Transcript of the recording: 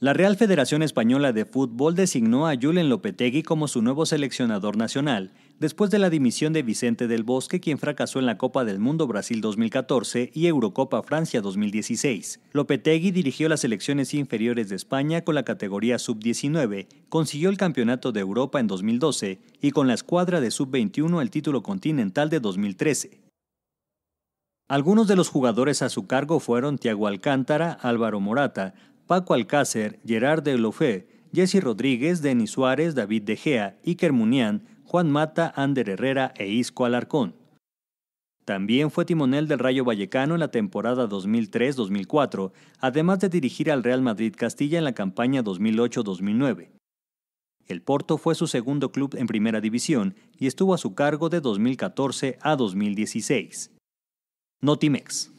La Real Federación Española de Fútbol designó a Julen Lopetegui como su nuevo seleccionador nacional, después de la dimisión de Vicente del Bosque, quien fracasó en la Copa del Mundo Brasil 2014 y Eurocopa Francia 2016. Lopetegui dirigió las selecciones inferiores de España con la categoría sub-19, consiguió el Campeonato de Europa en 2012 y con la escuadra de sub-21 el título continental de 2013. Algunos de los jugadores a su cargo fueron Thiago Alcántara, Álvaro Morata, Paco Alcácer, Gerard de Jesse Rodríguez, Denis Suárez, David De Gea, Iker Munián, Juan Mata, Ander Herrera e Isco Alarcón. También fue timonel del Rayo Vallecano en la temporada 2003-2004, además de dirigir al Real Madrid Castilla en la campaña 2008-2009. El Porto fue su segundo club en primera división y estuvo a su cargo de 2014 a 2016. Notimex.